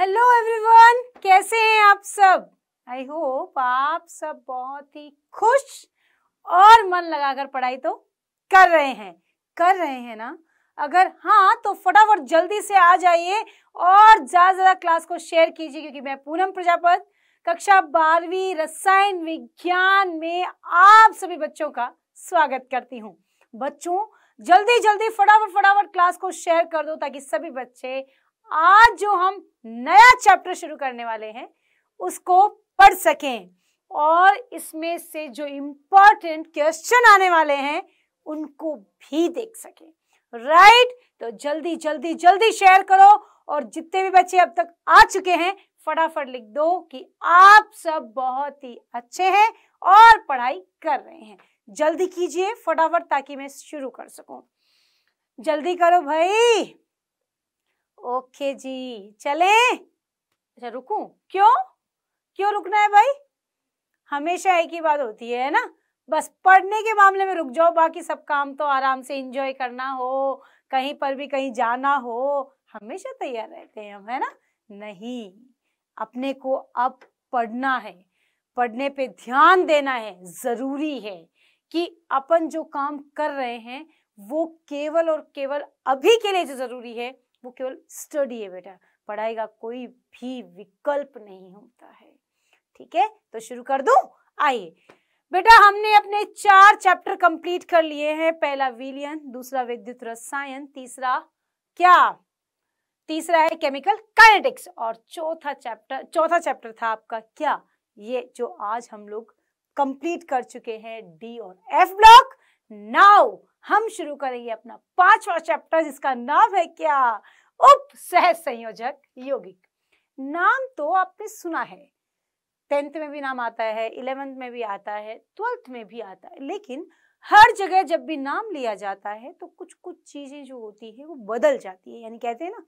Hello everyone कैसे हैं आप सब आई होप आप सब बहुत ही खुश और मन लगाकर पढ़ाई तो कर रहे हैं कर रहे हैं ना अगर हाँ तो फटाफट जल्दी से आ जाइए और ज़्यादा ज़्यादा क्लास को शेयर कीजिए क्योंकि मैं पूनम प्रजापत कक्षा बारहवीं रसायन विज्ञान में आप सभी बच्चों का स्वागत करती हूँ बच्चों जल्दी जल्दी फटाफट फटाफट क्लास को शेयर कर दो ताकि सभी बच्चे आज जो हम नया चैप्टर शुरू करने वाले हैं उसको पढ़ सकें और इसमें से जो इम्पोर्टेंट क्वेश्चन आने वाले हैं उनको भी देख सकें राइट तो जल्दी जल्दी जल्दी शेयर करो और जितने भी बच्चे अब तक आ चुके हैं फटाफट लिख दो कि आप सब बहुत ही अच्छे हैं और पढ़ाई कर रहे हैं जल्दी कीजिए फटाफट ताकि मैं शुरू कर सकूं जल्दी करो भाई ओके जी चले अच्छा रुकू क्यों क्यों रुकना है भाई हमेशा एक ही बात होती है ना बस पढ़ने के मामले में रुक जाओ बाकी सब काम तो आराम से इंजॉय करना हो कहीं पर भी कहीं जाना हो हमेशा तैयार रहते हैं हम है ना नहीं अपने को अब पढ़ना है पढ़ने पे ध्यान देना है ज़रूरी है कि अपन जो काम कर रहे हैं वो केवल और केवल अभी के लिए जो ज़रूरी है वो केवल स्टडी है बेटा पढ़ाई का कोई भी विकल्प नहीं होता है ठीक है तो शुरू कर दू आइए बेटा हमने अपने चार चैप्टर कंप्लीट कर लिए हैं पहला विलियन दूसरा विद्युत रसायन तीसरा क्या तीसरा है केमिकल काइनेटिक्स और चौथा चैप्टर चौथा चैप्टर था आपका क्या ये जो आज हम लोग कंप्लीट कर चुके हैं डी और एफ ब्लॉक नाउ हम शुरू करेंगे अपना पांचवा चैप्टर जिसका नाम है क्या उप सह संयोजक योगिक नाम तो आपने सुना है टेंथ में भी नाम आता है इलेवेंथ में भी आता है ट्वेल्थ में भी आता है लेकिन हर जगह जब भी नाम लिया जाता है तो कुछ कुछ चीजें जो होती है वो बदल जाती है यानी कहते हैं ना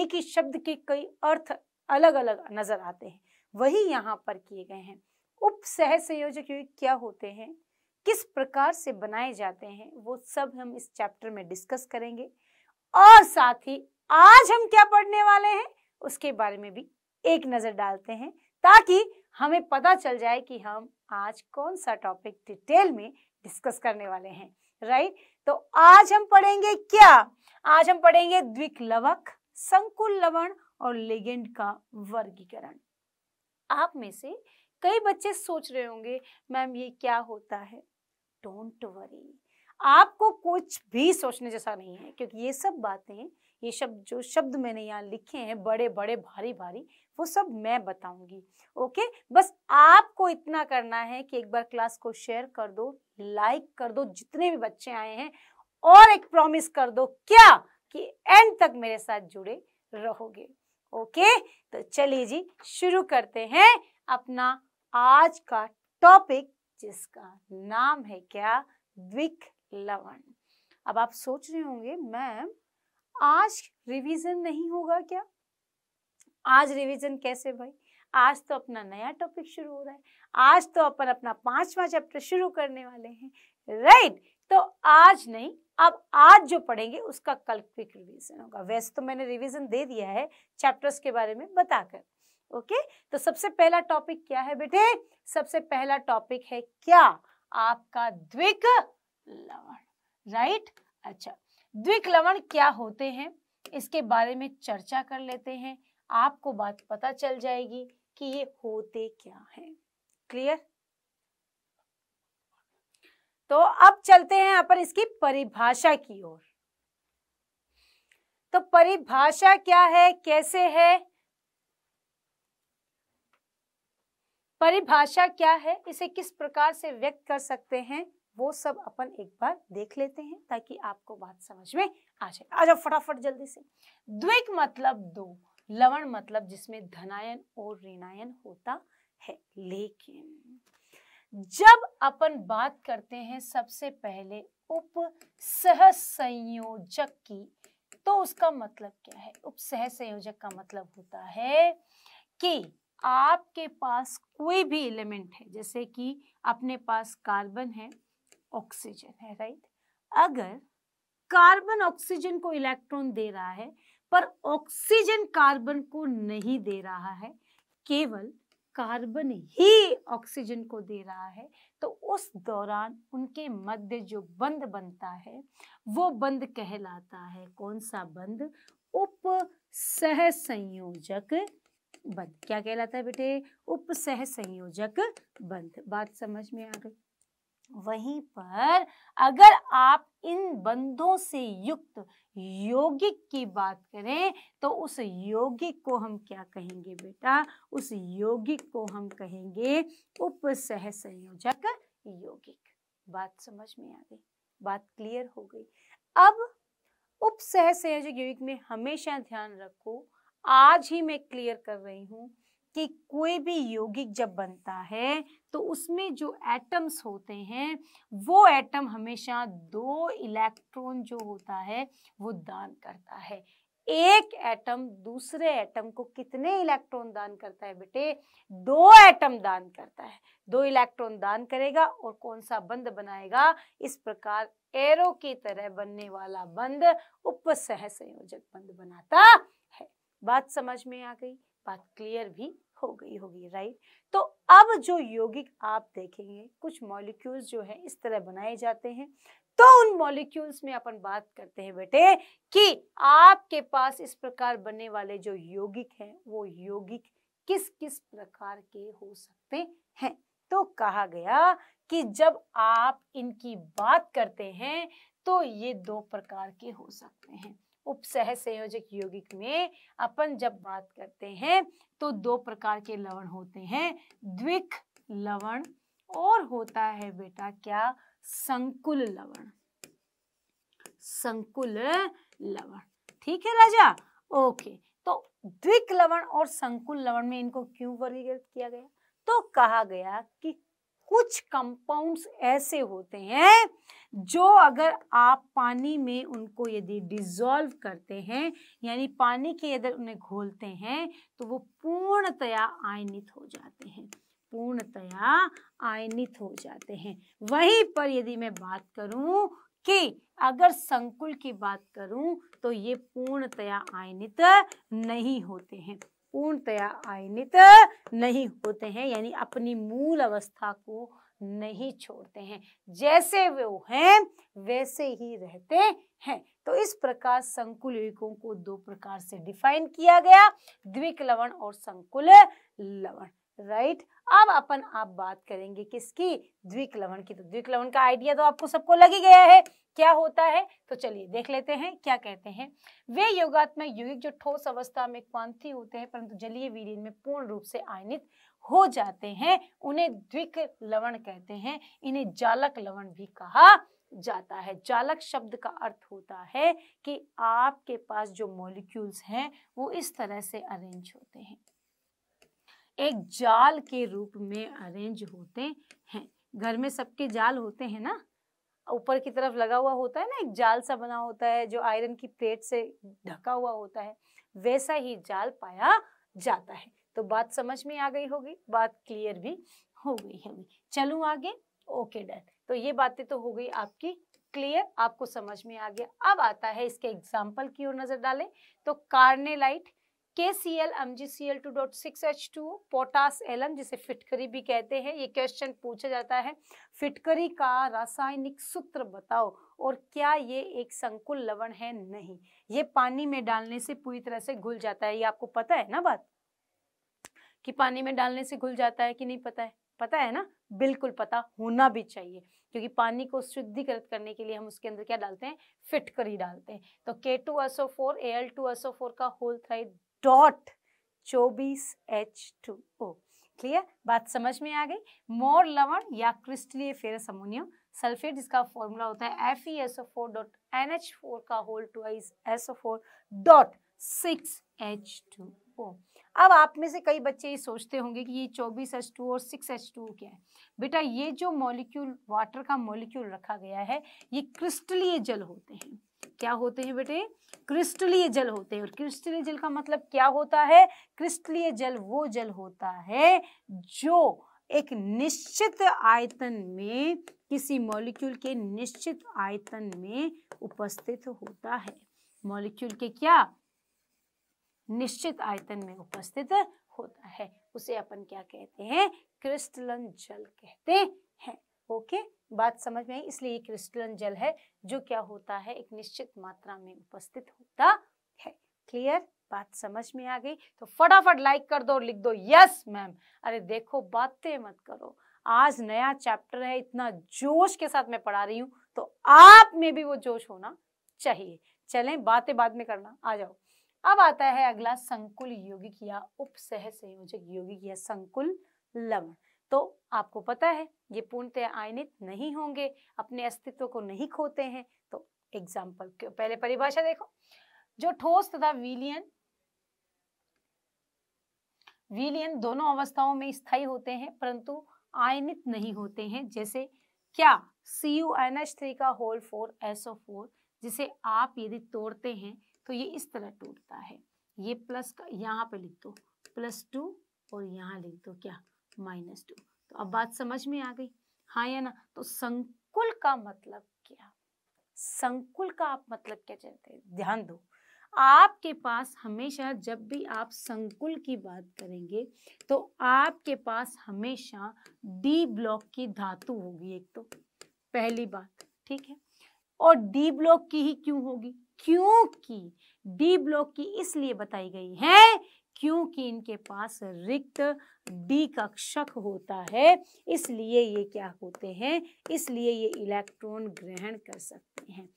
एक ही शब्द के कई अर्थ अलग अलग नजर आते हैं वही यहाँ पर किए गए हैं उप सह संयोजक क्या होते हैं किस प्रकार से बनाए जाते हैं वो सब हम इस चैप्टर में डिस्कस करेंगे और साथ ही आज हम क्या पढ़ने वाले हैं उसके बारे में भी एक नज़र डालते हैं ताकि हमें पता चल जाए कि हम आज कौन सा टॉपिक डिटेल में डिस्कस करने वाले हैं राइट तो आज हम पढ़ेंगे क्या आज हम पढ़ेंगे द्विक लवक संकुल लवण और लेगेंड का वर्गीकरण आप में से कई बच्चे सोच रहे होंगे मैम ये क्या होता है डोंट वरी आपको कुछ भी सोचने जैसा नहीं है क्योंकि ये सब बातें ये शब्द जो शब्द मैंने यहाँ लिखे हैं बड़े बड़े भारी भारी वो सब मैं बताऊंगी ओके बस आपको इतना करना है कि एक बार क्लास को शेयर कर दो लाइक कर दो जितने भी बच्चे आए हैं और एक प्रॉमिस कर दो क्या कि एंड तक मेरे साथ जुड़े रहोगे ओके तो चलिए जी शुरू करते हैं अपना आज का टॉपिक जिसका नाम है क्या द्विक लवण अब आप सोच रहे होंगे मैम आज रिवीजन नहीं होगा क्या आज रिवीजन कैसे भाई आज तो अपना नया टॉपिक शुरू हो रहा है आज तो अपन अपना पांचवा चैप्टर शुरू करने वाले हैं राइट right? तो आज नहीं अब आज जो पढ़ेंगे उसका कल क्विक रिवीजन होगा वैसे तो मैंने रिवीजन दे दिया है चैप्टर्स के बारे में बताकर ओके तो सबसे पहला टॉपिक क्या है बेटे सबसे पहला टॉपिक है क्या आपका द्विक लवण राइट अच्छा द्विक लवण क्या होते हैं इसके बारे में चर्चा कर लेते हैं आपको बात पता चल जाएगी कि ये होते क्या हैं क्लियर तो अब चलते हैं अपन इसकी परिभाषा की ओर तो परिभाषा क्या है कैसे है परिभाषा क्या है इसे किस प्रकार से व्यक्त कर सकते हैं वो सब अपन एक बार देख लेते हैं ताकि आपको बात समझ में आ जाए आ जाओ फटाफट जल्दी से द्विक मतलब दो लवण मतलब जिसमें धनायन और ऋणायन होता है लेकिन जब अपन बात करते हैं सबसे पहले उप सह संयोजक की तो उसका मतलब क्या है उप सह संयोजक का मतलब होता है कि आपके पास कोई भी एलिमेंट है जैसे कि अपने पास कार्बन है ऑक्सीजन है राइट अगर कार्बन ऑक्सीजन को इलेक्ट्रॉन दे रहा है पर ऑक्सीजन कार्बन को नहीं दे रहा है केवल कार्बन ही ऑक्सीजन को दे रहा है तो उस दौरान उनके मध्य जो बंद बनता है वो बंद कहलाता है कौन सा बंद उप सह संयोजक बंध क्या कहलाता है बेटे उपसह संयोजक बंध बात समझ में आ गई वहीं पर अगर आप इन बंधों से युक्त यौगिक की बात करें तो उस यौगिक को हम क्या कहेंगे बेटा उस यौगिक को हम कहेंगे उपसह संयोजक यौगिक बात समझ में आ गई बात क्लियर हो गई अब उपसह संयोजक यौगिक में हमेशा ध्यान रखो आज ही मैं क्लियर कर रही हूँ कि कोई भी यौगिक जब बनता है तो उसमें जो एटम्स होते हैं वो एटम हमेशा दो इलेक्ट्रॉन जो होता है वो दान करता है एक एटम दूसरे एटम को कितने इलेक्ट्रॉन दान करता है बेटे दो एटम दान करता है दो इलेक्ट्रॉन दान करेगा और कौन सा बंद बनाएगा इस प्रकार एरो की तरह बनने वाला बंद उपसह संयोजक बंद बनाता है बात समझ में आ गई बात क्लियर भी हो गई होगी राइट तो अब जो यौगिक आप देखेंगे कुछ मॉलिक्यूल्स जो है इस तरह बनाए जाते हैं तो उन मॉलिक्यूल्स में अपन बात करते हैं बेटे कि आपके पास इस प्रकार बनने वाले जो यौगिक हैं वो यौगिक किस किस प्रकार के हो सकते हैं तो कहा गया कि जब आप इनकी बात करते हैं तो ये दो प्रकार के हो सकते हैं उपसह संयोजक यौगिक में अपन जब बात करते हैं तो दो प्रकार के लवण होते हैं द्विक लवण और होता है बेटा क्या संकुल लवण संकुल लवण ठीक है राजा ओके तो द्विक लवण और संकुल लवण में इनको क्यों वर्गीकृत किया गया तो कहा गया कि कुछ कंपाउंड्स ऐसे होते हैं जो अगर आप पानी में उनको यदि डिजोल्व करते हैं यानी पानी के अंदर उन्हें घोलते हैं तो वो पूर्णतया आयनित हो जाते हैं पूर्णतया आयनित हो जाते हैं वहीं पर यदि मैं बात करूं कि अगर संकुल की बात करूं तो ये पूर्णतया आयनित नहीं होते हैं पूर्णतया आयनित नहीं होते हैं यानी अपनी मूल अवस्था को नहीं छोड़ते हैं जैसे वो हैं वैसे ही रहते हैं तो इस प्रकार संकुल यौगिकों को दो प्रकार से डिफाइन किया गया द्विक लवण और संकुल लवण राइट अब अपन आप बात करेंगे किसकी द्विक लवण की तो द्विक लवण का आइडिया तो आपको सबको लग ही गया है क्या होता है तो चलिए देख लेते हैं क्या कहते हैं वे योगात्मक युगिक जो ठोस अवस्था में क्वांति होते हैं परंतु जलीय विलीन में पूर्ण रूप से आयनित हो जाते हैं उन्हें द्विक लवण कहते हैं इन्हें जालक लवण भी कहा जाता है जालक शब्द का अर्थ होता है कि आपके पास जो मॉलिक्यूल्स हैं वो इस तरह से अरेंज होते हैं एक जाल के रूप में अरेंज होते हैं घर में सबके जाल होते हैं ना ऊपर की तरफ लगा हुआ होता है ना एक जाल सा बना होता है जो आयरन की प्लेट से ढका हुआ होता है वैसा ही जाल पाया जाता है तो बात समझ में आ गई होगी बात क्लियर भी हो गई होगी चलू आगे ओके डन तो ये बातें तो हो गई आपकी क्लियर आपको समझ में आ गया अब आता है इसके एग्जाम्पल की ओर नजर डालें तो कार्नेलाइट के C L M G C L two dot six H two potash alum जिसे फिटकरी भी कहते हैं ये क्वेश्चन पूछा जाता है फिटकरी का रासायनिक सूत्र बताओ और क्या ये एक संकुल लवण है नहीं ये पानी में डालने से पूरी तरह से घुल जाता है ये आपको पता है ना बात कि पानी में डालने से घुल जाता है कि नहीं पता है पता है ना बिल्कुल पता होना भी चाहिए क्योंकि पानी को शुद्धिकृत करने के लिए हम उसके अंदर क्या डालते हैं फिटकरी डालते हैं तो K two S O four A L two S O four का होल थ्राइड डॉट चौबीस एच टू ओ क्लियर बात समझ में आ गई मोर लवण या क्रिस्टलीय फेरस अमोनियम सल्फेट जिसका फॉर्मूला होता है F E S O four dot N H four का whole two S O four dot six H two O अब आप में से कई बच्चे ये सोचते होंगे कि ये चौबीस एच टू और सिक्स एच टू क्या है बेटा ये जो मॉलिक्यूल वाटर का मॉलिक्यूल रखा गया है ये क्रिस्टलीय जल होते हैं क्या होते हैं बेटे क्रिस्टलीय जल होते हैं और क्रिस्टलीय जल का मतलब क्या होता है क्रिस्टलीय जल वो जल होता है जो एक निश्चित आयतन में किसी मॉलिक्यूल के निश्चित आयतन में उपस्थित होता है मॉलिक्यूल के क्या निश्चित आयतन में उपस्थित होता है उसे अपन क्या कहते हैं क्रिस्टलन जल कहते हैं ओके बात समझ में आई इसलिए क्रिस्टलन जल है जो क्या होता है एक निश्चित मात्रा में उपस्थित होता है क्लियर बात समझ में आ गई तो फटाफट लाइक कर दो और लिख दो यस मैम अरे देखो बातें मत करो आज नया चैप्टर है इतना जोश के साथ मैं पढ़ा रही हूँ तो आप में भी वो जोश होना चाहिए चलें बातें बाद में करना आ जाओ अब आता है अगला संकुल यौगिक या उपसह संयोजक यौगिक या संकुल लवण तो आपको पता है ये पूर्णतः आयनित नहीं होंगे अपने अस्तित्व को नहीं खोते हैं तो एग्जाम्पल पहले परिभाषा देखो जो ठोस तथा विलियन विलियन दोनों अवस्थाओं में स्थायी होते हैं परंतु आयनित नहीं होते हैं जैसे क्या C U N H three का होल फोर एसओ फोर जिसे आप यदि तोड़ते हैं तो ये इस तरह टूटता है ये प्लस का यहाँ पे लिख दो प्लस टू और यहाँ लिख दो क्या माइनस टू तो अब बात समझ में आ गई हाँ या ना तो संकुल का मतलब क्या संकुल का आप मतलब क्या चाहते हैं ध्यान दो आपके पास हमेशा जब भी आप संकुल की बात करेंगे तो आपके पास हमेशा डी ब्लॉक की धातु होगी एक तो पहली बात ठीक है और डी ब्लॉक की ही क्यों होगी क्योंकि डी ब्लॉक की इसलिए बताई गई है क्योंकि इनके पास रिक्त डी कक्षक होता है इसलिए ये क्या होते हैं इसलिए ये इलेक्ट्रॉन ग्रहण कर सकते हैं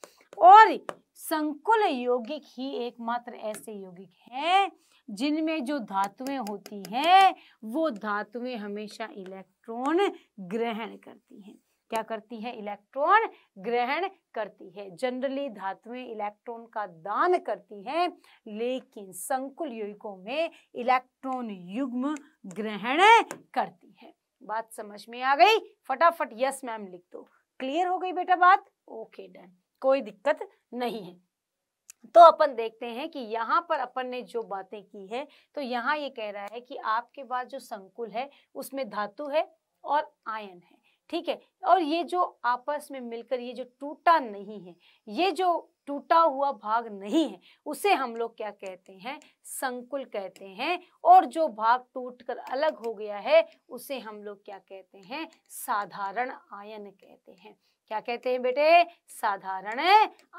और संकुल यौगिक ही एकमात्र ऐसे यौगिक है जिनमें जो धातुएं होती हैं वो धातुएं हमेशा इलेक्ट्रॉन ग्रहण करती हैं क्या करती है इलेक्ट्रॉन ग्रहण करती है जनरली धातुएं इलेक्ट्रॉन का दान करती है लेकिन संकुल युगों में इलेक्ट्रॉन युग्म ग्रहण करती है बात समझ में आ गई फटाफट यस मैम लिख दो क्लियर हो गई बेटा बात ओके डन कोई दिक्कत नहीं है तो अपन देखते हैं कि यहाँ पर अपन ने जो बातें की है तो यहाँ ये कह रहा है कि आपके पास जो संकुल है उसमें धातु है और आयन है ठीक है और ये जो आपस में मिलकर ये जो टूटा नहीं है ये जो टूटा हुआ भाग नहीं है उसे हम लोग क्या कहते हैं संकुल कहते हैं और जो भाग टूटकर अलग हो गया है उसे हम लोग क्या कहते हैं साधारण आयन कहते हैं क्या कहते हैं बेटे साधारण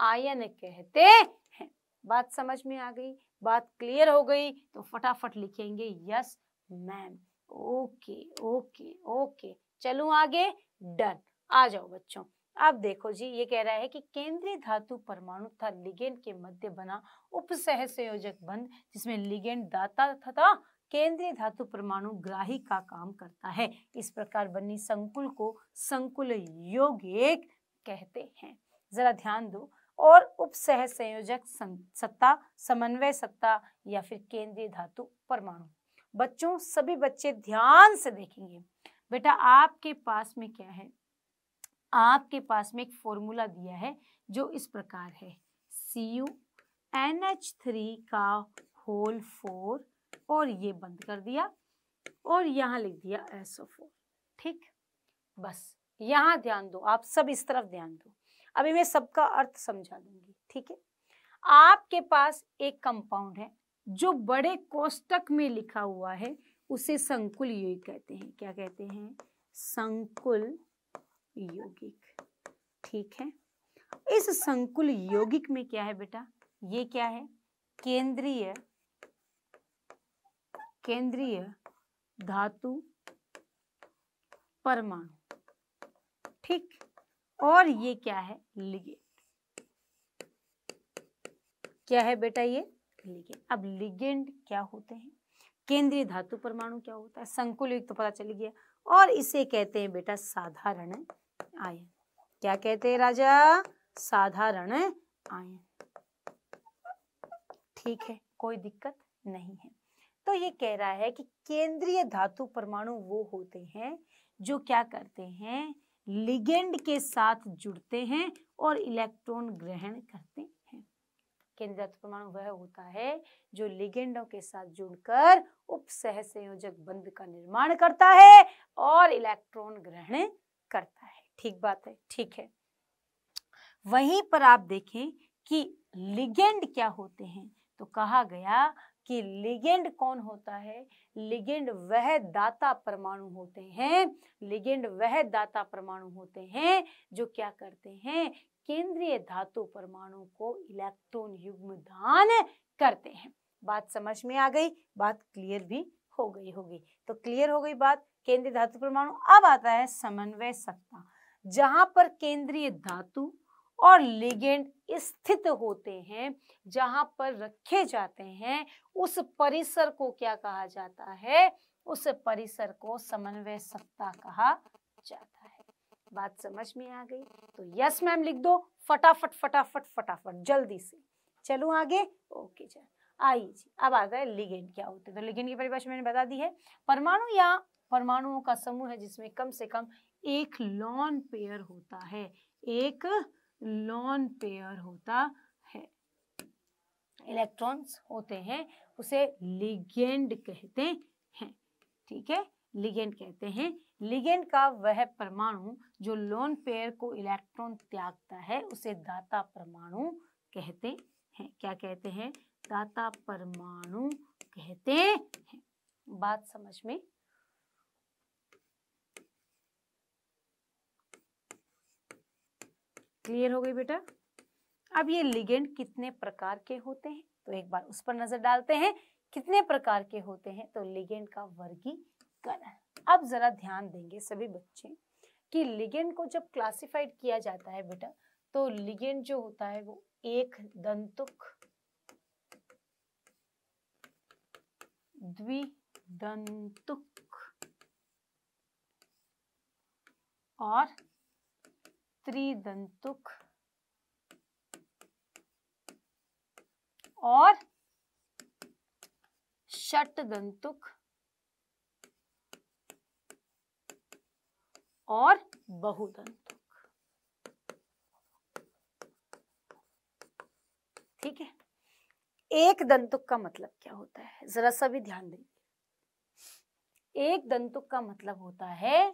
आयन कहते हैं बात समझ में आ गई बात क्लियर हो गई तो फटाफट लिखेंगे yes ma'am okay okay okay चलू आगे डन आ जाओ बच्चों अब देखो जी ये कह रहा है कि केंद्रीय धातु परमाणु तथा लिगेंड के मध्य बना उपसह संयोजक बंध जिसमें लिगेंड दाता तथा केंद्रीय धातु परमाणु ग्राही का काम करता है इस प्रकार बनी संकुल को संकुल एक कहते हैं जरा ध्यान दो और उपसह संयोजक सत्ता समन्वय सत्ता या फिर केंद्रीय धातु परमाणु बच्चों सभी बच्चे ध्यान से देखेंगे बेटा आपके पास में क्या है आपके पास में एक फॉर्मूला दिया है जो इस प्रकार है C U N H three का होल फोर और ये बंद कर दिया और यहाँ लिख दिया एस ओ फोर ठीक बस यहाँ ध्यान दो आप सब इस तरफ ध्यान दो अभी मैं सबका अर्थ समझा दूंगी ठीक है आपके पास एक कंपाउंड है जो बड़े कोष्टक में लिखा हुआ है उसे संकुल यौगिक कहते हैं क्या कहते हैं संकुल यौगिक ठीक है इस संकुल यौगिक में क्या है बेटा ये क्या है केंद्रीय केंद्रीय धातु परमाणु ठीक और ये क्या है लिगेंड क्या है बेटा ये लिगेंड अब लिगेंड क्या होते हैं केंद्रीय धातु परमाणु क्या होता है संकुल युक्त तो पता चल गया और इसे कहते हैं बेटा साधारण आयन क्या कहते हैं राजा साधारण आयन ठीक है कोई दिक्कत नहीं है तो ये कह रहा है कि केंद्रीय धातु परमाणु वो होते हैं जो क्या करते हैं लिगेंड के साथ जुड़ते हैं और इलेक्ट्रॉन ग्रहण करते केंद्रित परमाणु वह होता है जो लिगेंडों के साथ जुड़कर उपसह संयोजक बंध का निर्माण करता है और इलेक्ट्रॉन ग्रहण करता है ठीक बात है ठीक है वहीं पर आप देखें कि लिगेंड क्या होते हैं तो कहा गया कि लिगेंड कौन होता है लिगेंड वह दाता परमाणु होते हैं लिगेंड वह दाता परमाणु होते हैं जो क्या करते हैं केंद्रीय धातु परमाणु को इलेक्ट्रॉन युग्म दान करते हैं बात समझ में आ गई बात क्लियर भी हो गई होगी तो क्लियर हो गई बात केंद्रीय धातु परमाणु अब आता है समन्वय सत्ता जहां पर केंद्रीय धातु और लिगेंड स्थित होते हैं जहां पर रखे जाते हैं उस परिसर को क्या कहा जाता है उस परिसर को समन्वय सत्ता कहा जाता है बात समझ में आ गई तो यस मैम लिख दो फटाफट फटाफट फटाफट जल्दी से चलो आगे ओके चल आइए जी अब आ गए लिगेंड क्या होते हैं तो लिगेंड की परिभाषा मैंने बता दी है परमाणु या परमाणुओं का समूह है जिसमें कम से कम एक लॉन पेयर होता है एक लॉन पेयर होता है इलेक्ट्रॉन्स होते हैं उसे लिगेंड कहते हैं ठीक है लिगेंड कहते हैं लिगेंड का वह परमाणु जो लोन पेयर को इलेक्ट्रॉन त्यागता है उसे दाता परमाणु कहते हैं क्या कहते हैं दाता परमाणु कहते हैं बात समझ में क्लियर हो गई बेटा अब ये लिगेंड कितने प्रकार के होते हैं तो एक बार उस पर नजर डालते हैं कितने प्रकार के होते हैं तो लिगेंड का वर्गीकरण अब ज़रा ध्यान देंगे सभी बच्चे कि लिगेंड को जब क्लासिफाइड किया जाता है बेटा तो लिगेंड जो होता है वो एक दंतुक द्विदंतुक और त्रिदंतुक और षटदंतुक और बहुदंतुक ठीक है एक दंतुक का मतलब क्या होता है जरा सा भी ध्यान देंगे एक दंतुक का मतलब होता है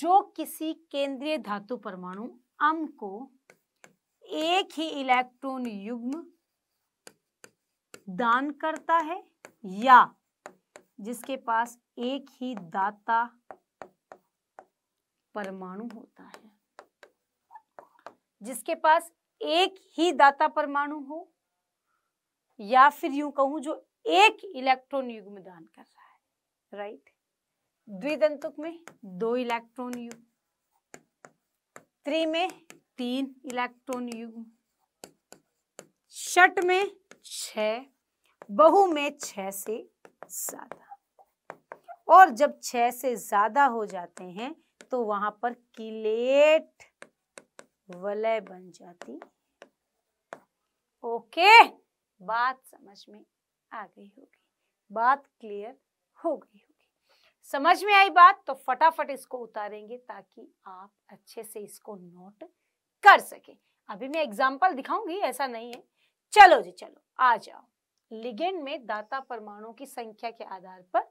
जो किसी केंद्रीय धातु परमाणु अम को एक ही इलेक्ट्रॉन युग्म दान करता है या जिसके पास एक ही दाता परमाणु होता है जिसके पास एक ही दाता परमाणु हो या फिर यूं कहूं जो एक इलेक्ट्रॉन युग्म दान कर रहा है राइट द्विदंतुक में दो इलेक्ट्रॉन युग त्रि में तीन इलेक्ट्रॉन युग शट में छ बहु में छ से ज्यादा और जब छह से ज्यादा हो जाते हैं तो वहां पर किलेट वलय बन जाती ओके बात समझ में आ गई होगी बात क्लियर हो गई होगी समझ में आई बात तो फटाफट इसको उतारेंगे ताकि आप अच्छे से इसको नोट कर सके अभी मैं एग्जाम्पल दिखाऊंगी ऐसा नहीं है चलो जी चलो आ जाओ लिगेंड में दाता परमाणु की संख्या के आधार पर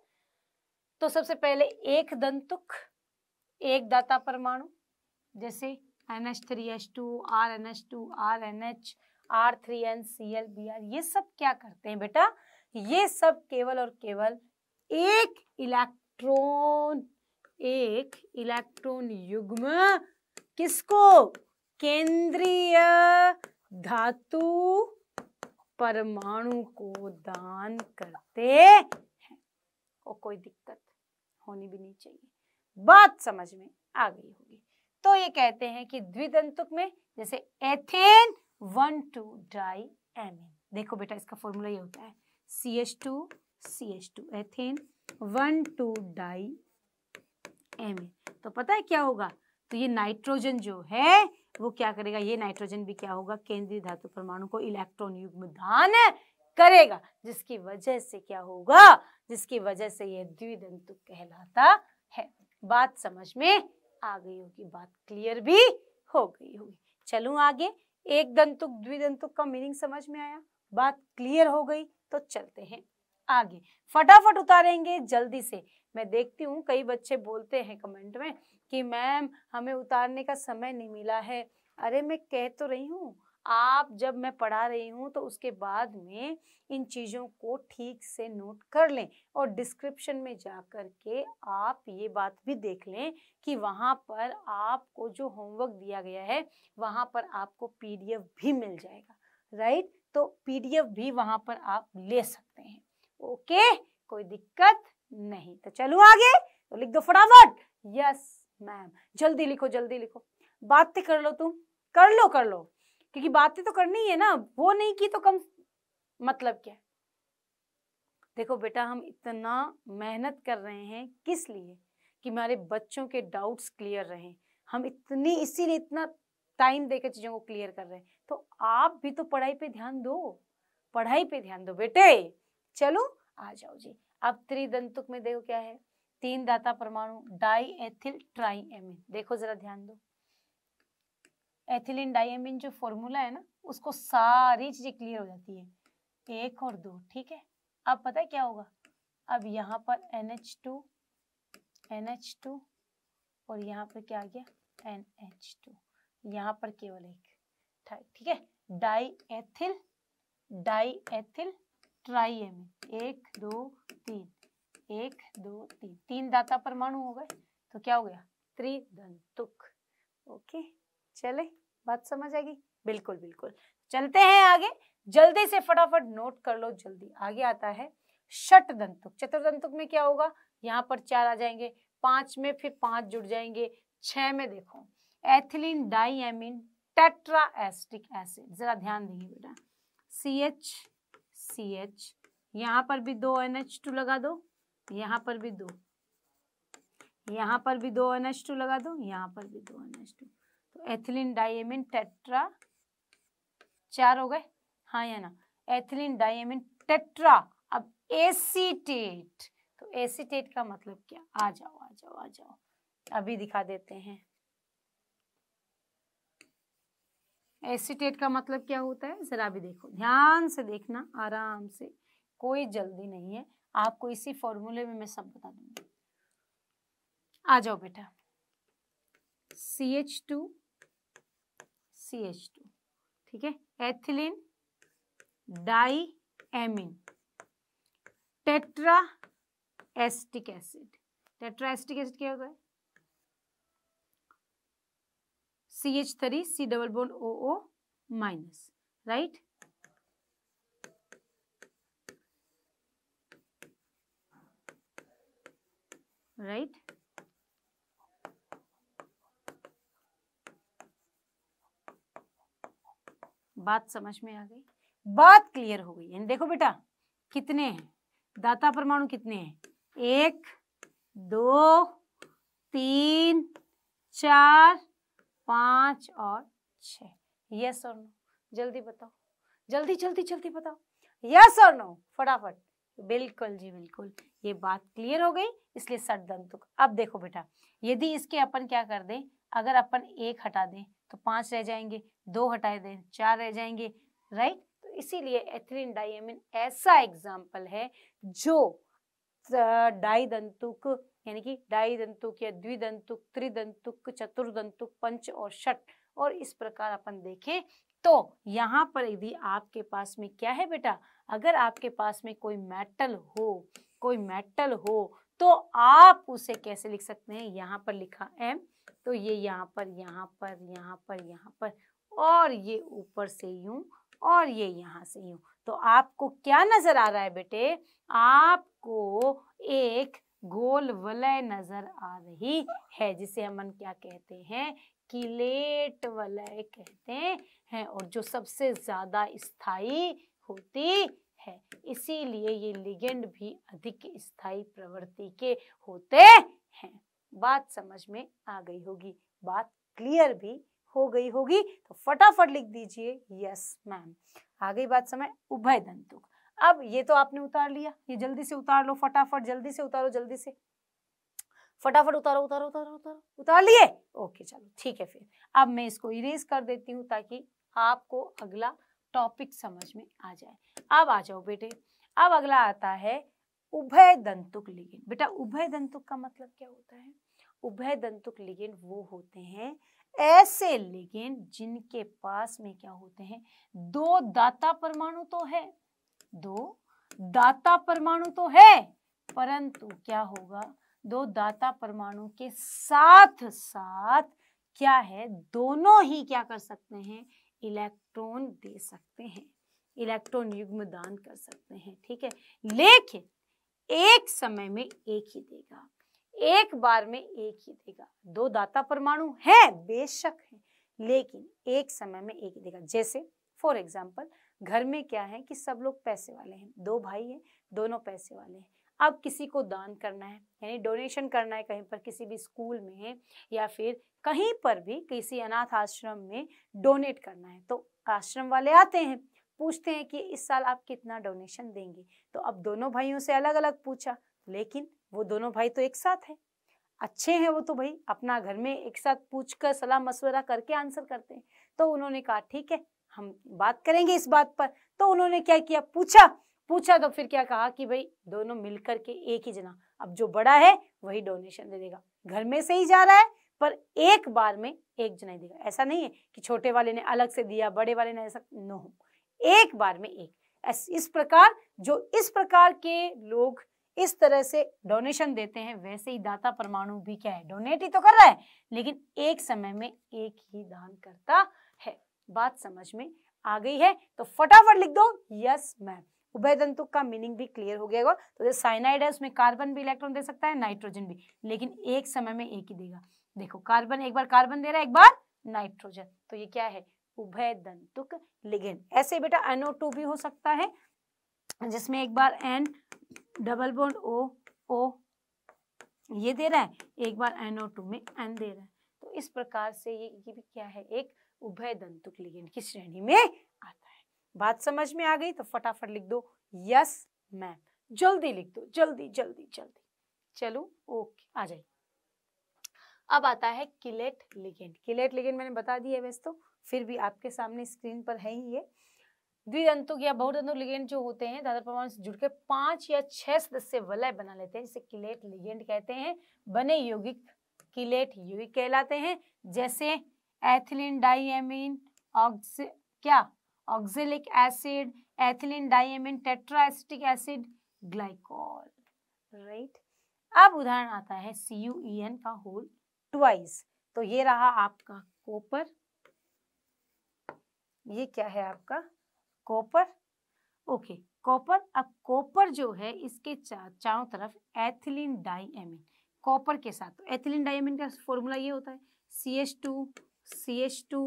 तो सबसे पहले एक दंतुक एक दाता परमाणु जैसे N H three H two R N H two R N H R three N C L B R ये सब क्या करते हैं बेटा ये सब केवल और केवल एक इलेक्ट्रॉन एक इलेक्ट्रॉन युग्म किसको केंद्रीय धातु परमाणु को दान करते हैं और कोई दिक्कत होनी भी नहीं चाहिए बात समझ में आ गई होगी तो ये कहते हैं कि द्विदंतुक में जैसे ethane one two diamine देखो बेटा इसका फॉर्मूला ये होता है C H two C H two ethane one two diamine तो पता है क्या होगा तो ये नाइट्रोजन जो है वो क्या करेगा ये नाइट्रोजन भी क्या होगा केंद्रीय धातु परमाणु को इलेक्ट्रॉन युग्म दान करेगा जिसकी वजह से क्या होगा जिसकी वजह से यह द्विदंतु कहलाता है बात समझ में आ गई होगी बात क्लियर भी हो गई होगी चलू आगे एक दंतुक द्विदंतुक का मीनिंग समझ में आया बात क्लियर हो गई तो चलते हैं आगे फटाफट उतारेंगे जल्दी से मैं देखती हूँ कई बच्चे बोलते हैं कमेंट में कि मैम हमें उतारने का समय नहीं मिला है अरे मैं कह तो रही हूँ आप जब मैं पढ़ा रही हूँ तो उसके बाद में इन चीज़ों को ठीक से नोट कर लें और डिस्क्रिप्शन में जा कर के आप ये बात भी देख लें कि वहाँ पर आपको जो होमवर्क दिया गया है वहाँ पर आपको पीडीएफ भी मिल जाएगा राइट तो पीडीएफ भी वहाँ पर आप ले सकते हैं ओके कोई दिक्कत नहीं तो चलो आगे तो लिख दो फटाफट यस मैम जल्दी लिखो जल्दी लिखो बात कर लो तुम कर लो कर लो क्योंकि बातें तो करनी है ना वो नहीं की तो कम मतलब क्या देखो बेटा हम इतना मेहनत कर रहे हैं किस लिए कि हमारे बच्चों के डाउट्स क्लियर रहें हम इतनी इसीलिए इतना टाइम देकर चीज़ों को क्लियर कर रहे हैं तो आप भी तो पढ़ाई पे ध्यान दो पढ़ाई पे ध्यान दो बेटे चलो आ जाओ जी अब त्रिदंतुक में देखो क्या है तीन दाता परमाणु डाई एथिल ट्राई एमिन देखो जरा ध्यान दो एथिलीन डाइमिन जो फॉर्मूला है ना उसको सारी चीज़ें क्लियर हो जाती है एक और दो ठीक है अब पता है क्या होगा अब यहाँ पर N H two N H two और यहाँ पर क्या आ गया एन एच टू यहाँ पर केवल एक ठीक है diethyl diethyl triamine एक दो तीन एक दो तीन तीन दाता परमाणु हो गए तो क्या हो गया त्रिदंतुक ओके चले बात समझ आएगी बिल्कुल बिल्कुल चलते हैं आगे जल्दी से फटाफट नोट कर लो जल्दी आगे आता है षट दंतुक चतुर्दंतुक में क्या होगा यहाँ पर चार आ जाएंगे पांच में फिर पांच जुड़ जाएंगे छह में देखो ethylene diamine tetra acetic acid जरा ध्यान देंगे बेटा सी एच सी एच यहाँ पर भी दो एन एच टू लगा दो यहाँ पर भी दो यहाँ पर भी दो एन एच टू लगा दो यहाँ पर भी दो एन एच टू तो एथिलीन डाइएमिन टेट्रा चार हो गए हाँ या ना एथिलीन डाइएमिन टेट्रा अब एसीटेट तो एसीटेट का मतलब क्या आ जाओ आ जाओ आ जाओ अभी दिखा देते हैं एसीटेट का मतलब क्या होता है जरा अभी देखो ध्यान से देखना आराम से कोई जल्दी नहीं है आपको इसी फॉर्मूले में मैं सब बता दूंगी आ जाओ बेटा C H two C H two ठीक है ethylene diamine tetra acetic acid tetra acetic acid क्या होता है C H three C double bond O O minus right right बात समझ में आ गई बात क्लियर हो गई देखो बेटा कितने हैं दाता परमाणु कितने हैं एक दो तीन चार पांच और छ यस और नो जल्दी बताओ जल्दी जल्दी जल्दी बताओ यस और नो फटाफट बिल्कुल जी बिल्कुल ये बात क्लियर हो गई इसलिए सट दंतुक अब देखो बेटा यदि इसके अपन क्या कर दें अगर अपन एक हटा दें तो पांच रह जाएंगे दो हटाए दें चार रह जाएंगे राइट तो इसीलिए एथिलीन डाइमिन ऐसा एग्जाम्पल है जो डाई दंतुक यानी कि डाई दंतुक या द्विदंतुक त्रिदंतुक चतुर्दंतुक पंच और षट और इस प्रकार अपन देखें तो यहाँ पर यदि आपके पास में क्या है बेटा अगर आपके पास में कोई मेटल हो कोई मेटल हो तो आप उसे कैसे लिख सकते हैं यहाँ पर लिखा एम तो ये यहाँ पर यहाँ पर यहाँ पर यहाँ पर और ये ऊपर से यूं और ये यहाँ से यूं तो आपको क्या नजर आ रहा है बेटे आपको एक गोल वलय नजर आ रही है जिसे हम क्या कहते हैं किलेट वलय कहते हैं और जो सबसे ज्यादा स्थायी होती है इसीलिए ये लिगेंड भी अधिक स्थायी प्रवृत्ति के होते हैं बात समझ में आ गई होगी बात क्लियर भी हो गई होगी तो फटाफट लिख दीजिए यस मैम आ गई बात समय उभय दंतुक अब ये तो आपने उतार लिया ये जल्दी से उतार लो फटाफट जल्दी से उतारो जल्दी से फटाफट उतारो उतारो उतारो उतारो उतार लिए ओके चलो ठीक है फिर अब मैं इसको इरेज कर देती हूँ ताकि आपको अगला टॉपिक समझ में आ जाए अब आ जाओ बेटे अब अगला आता है उभय दंतुक लिगेंड बेटा उभय दंतुक का मतलब क्या होता है उभय दंतुक लिगेंड वो होते हैं ऐसे लिगेंड जिनके पास में क्या होते हैं दो दाता परमाणु तो है दो दाता परमाणु तो है परंतु क्या होगा दो दाता परमाणु के साथ साथ क्या है दोनों ही क्या कर सकते हैं इलेक्ट्रॉन दे सकते हैं इलेक्ट्रॉन युग्म दान कर सकते हैं ठीक है लेकिन एक समय में एक ही देगा एक बार में एक ही देगा दो दाता परमाणु है बेशक है लेकिन एक समय में एक ही देगा जैसे फॉर एग्जाम्पल घर में क्या है कि सब लोग पैसे वाले हैं दो भाई हैं दोनों पैसे वाले हैं अब किसी को दान करना है यानी डोनेशन करना है कहीं पर किसी भी स्कूल में या फिर कहीं पर भी किसी अनाथ आश्रम में डोनेट करना है तो आश्रम वाले आते हैं पूछते हैं कि इस साल आप कितना डोनेशन देंगे तो अब दोनों भाइयों से अलग अलग पूछा लेकिन वो दोनों भाई तो एक साथ हैं अच्छे हैं वो तो भाई अपना घर में एक साथ पूछ कर सलाह मशवरा करके आंसर करते हैं तो उन्होंने कहा ठीक है हम बात करेंगे इस बात पर तो उन्होंने क्या किया पूछा पूछा तो फिर क्या कहा कि भाई दोनों मिलकर के एक ही जना अब जो बड़ा है वही डोनेशन दे देगा घर में से ही जा रहा है पर एक बार में एक जना ही देगा ऐसा नहीं है कि छोटे वाले ने अलग से दिया बड़े वाले ने ऐसा नो एक बार में एक इस प्रकार जो इस प्रकार के लोग इस तरह से डोनेशन देते हैं वैसे ही दाता परमाणु भी क्या है डोनेट ही तो कर रहा है लेकिन एक समय में एक ही दान करता है बात समझ में आ गई है तो फटाफट लिख दो यस मैम उभयदंतुक का मीनिंग भी क्लियर हो गया तो जो साइनाइड है उसमें कार्बन भी इलेक्ट्रॉन दे सकता है नाइट्रोजन भी लेकिन एक समय में एक ही देगा देखो कार्बन एक बार कार्बन दे रहा है एक बार नाइट्रोजन तो ये क्या है उभय दंतुक लिगेन ऐसे बेटा एनओ टू भी हो सकता है जिसमें एक बार N double bond O O ये दे रहा है एक बार एनओ टू में एन दे रहा है तो इस प्रकार से ये ये भी क्या है एक उभय दंतुक लिगेन की श्रेणी में आता है बात समझ में आ गई तो फटाफट लिख दो यस मैम जल्दी लिख दो जल्दी जल्दी जल्दी चलो ओके आ जाइए अब आता है किलेट लिगेंड किलेट लिगेंड मैंने बता दिया है वैसे तो फिर भी आपके सामने स्क्रीन पर है ही ये द्विदंतुक या बहुदंतुक लिगेंड जो होते हैं दादर परमाणु से जुड़ के पांच या छह सदस्य वलय बना लेते हैं जिसे किलेट लिगेंड कहते हैं बने यौगिक किलेट यौगिक कहलाते हैं जैसे एथिलीन डाइएमीन ऑक्स क्या oxalic acid ethylene diamine tetraacetic acid glycol right अब उदाहरण आता है सी यू ई एन का होल ट्वाइस तो ये रहा आपका कोपर ये क्या है आपका कॉपर ओके कॉपर अब कॉपर जो है इसके चारों तरफ एथिलीन डाईएमिन कॉपर के साथ तो एथिलीन डाईएमिन का फॉर्मूला ये होता है C H two C H two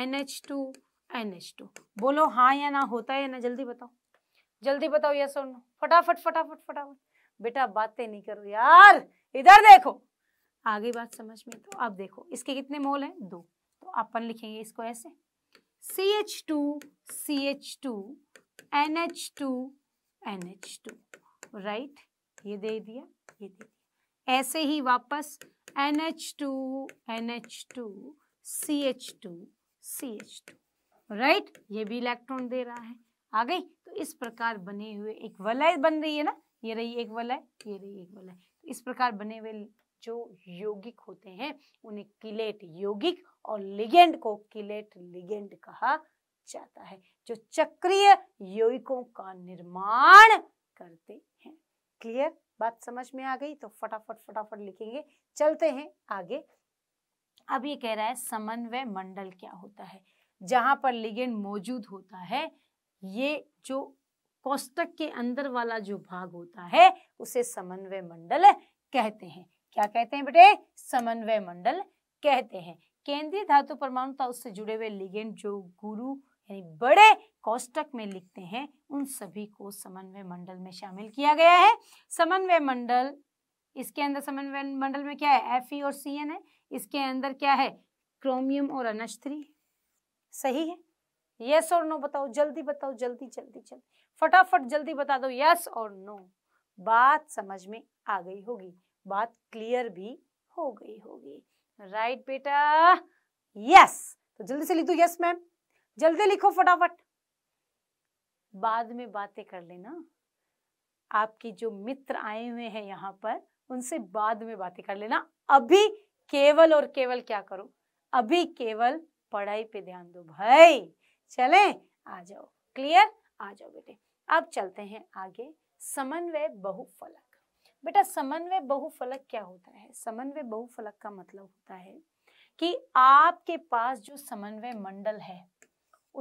N H two N H two बोलो हाँ या ना होता है या ना जल्दी बताओ जल्दी बताओ या सुन फटाफट फटाफट फटाफट बेटा बातें नहीं करो यार इधर देखो आगे बात समझ में तो अब देखो इसके कितने मोल हैं दो तो अपन लिखेंगे इसको ऐसे two N H two right ये दे दिया ये दे दिया ऐसे ही वापस two C H two right ये भी इलेक्ट्रॉन दे रहा है आ गई तो इस प्रकार बने हुए एक वलय बन रही है ना ये रही एक वलय ये रही एक वलय तो इस प्रकार बने हुए जो यौगिक होते हैं उन्हें किलेट यौगिक और लिगेंड को किलेट लिगेंड कहा जाता है जो चक्रीय यौकों का निर्माण करते हैं क्लियर बात समझ में आ गई तो फटाफट फटाफट लिखेंगे चलते हैं आगे अब ये कह रहा है समन्वय मंडल क्या होता है जहां पर लिगेंड मौजूद होता है ये जो कोष्टक के अंदर वाला जो भाग होता है उसे समन्वय मंडल कहते हैं क्या कहते हैं बेटे समन्वय मंडल कहते हैं केंद्रीय धातु परमाणु तथा उससे जुड़े हुए लिगेंड जो गुरु यानी बड़े कोष्टक में लिखते हैं उन सभी को समन्वय मंडल में शामिल किया गया है समन्वय मंडल इसके अंदर समन्वय मंडल में क्या है एफ और सी है इसके अंदर क्या है क्रोमियम और अनश सही है यस और नो बताओ जल्दी बताओ जल्दी जल्दी जल्दी फटाफट जल्दी बता दो यस और नो बात समझ में आ गई होगी बात क्लियर भी हो गई होगी राइट बेटा यस तो जल्दी से लिख दो यस मैम जल्दी लिखो फटाफट बाद में बातें कर लेना आपके जो मित्र आए हुए हैं यहाँ पर उनसे बाद में बातें कर लेना अभी केवल और केवल क्या करो अभी केवल पढ़ाई पे ध्यान दो भाई चले आ जाओ क्लियर आ जाओ बेटे अब चलते हैं आगे समन्वय बहुफलक बेटा समन्वय बहुफलक क्या होता है समन्वय बहुफलक का मतलब होता है कि आपके पास जो समन्वय मंडल है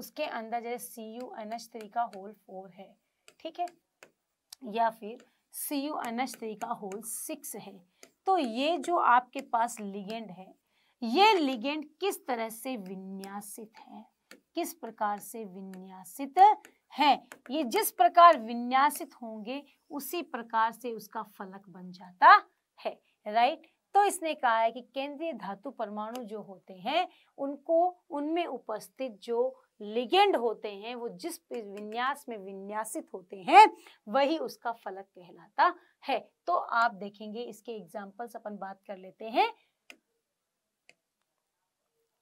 उसके अंदर जैसे C U N H three का होल फोर है ठीक है या फिर C U N H three का होल सिक्स है तो ये जो आपके पास लिगेंड है ये लिगेंड किस तरह से विन्यासित है किस प्रकार से विन्यासित हैं ये जिस प्रकार विन्यासित होंगे उसी प्रकार से उसका फलक बन जाता है राइट तो इसने कहा है कि केंद्रीय धातु परमाणु जो होते हैं उनको उनमें उपस्थित जो लिगेंड होते हैं वो जिस विन्यास में विन्यासित होते हैं वही उसका फलक कहलाता है तो आप देखेंगे इसके एग्जाम्पल्स अपन बात कर लेते हैं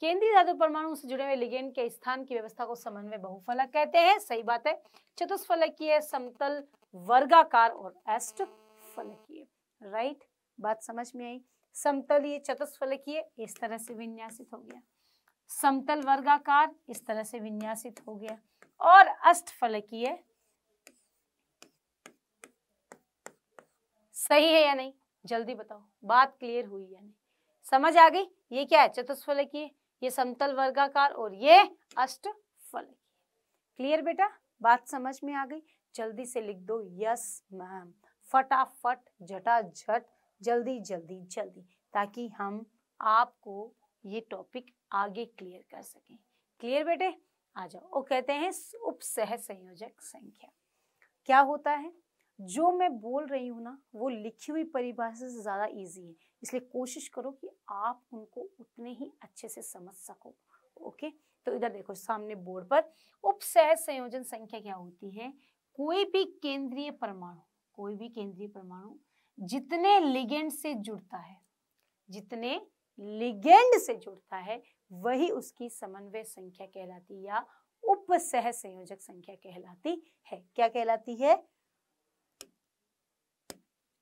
केंद्रीय धातु परमाणु से जुड़े हुए लिगेंड के स्थान की व्यवस्था को समन्वय बहुफलक कहते हैं सही बात है चतुष्फलकीय समतल वर्गाकार और अष्ट फलकीय राइट बात समझ में आई ये चतुष्फलकीय इस तरह से विन्यासित हो गया समतल वर्गाकार इस तरह से विन्यासित हो गया और अष्ट फलकीय सही है या नहीं जल्दी बताओ बात क्लियर हुई या नहीं समझ आ गई ये क्या है चतुष्फलकीय ये समतल वर्गाकार और ये अष्ट फल क्लियर बेटा बात समझ में आ गई जल्दी से लिख दो यस मैम फटाफट झट जल्दी जल्दी जल्दी ताकि हम आपको ये टॉपिक आगे क्लियर कर सकें क्लियर बेटे आ जाओ वो कहते हैं उप सह संयोजक संख्या क्या होता है जो मैं बोल रही हूँ ना वो लिखी हुई परिभाषा से ज़्यादा इजी है इसलिए कोशिश करो कि आप उनको उतने ही अच्छे से समझ सको ओके तो इधर देखो सामने बोर्ड पर उपसह संयोजन संख्या क्या होती है कोई भी केंद्रीय परमाणु कोई भी केंद्रीय परमाणु जितने लिगेंड से जुड़ता है जितने लिगेंड से जुड़ता है वही उसकी समन्वय संख्या कहलाती या उपसह संयोजक संख्या कहलाती है क्या कहलाती है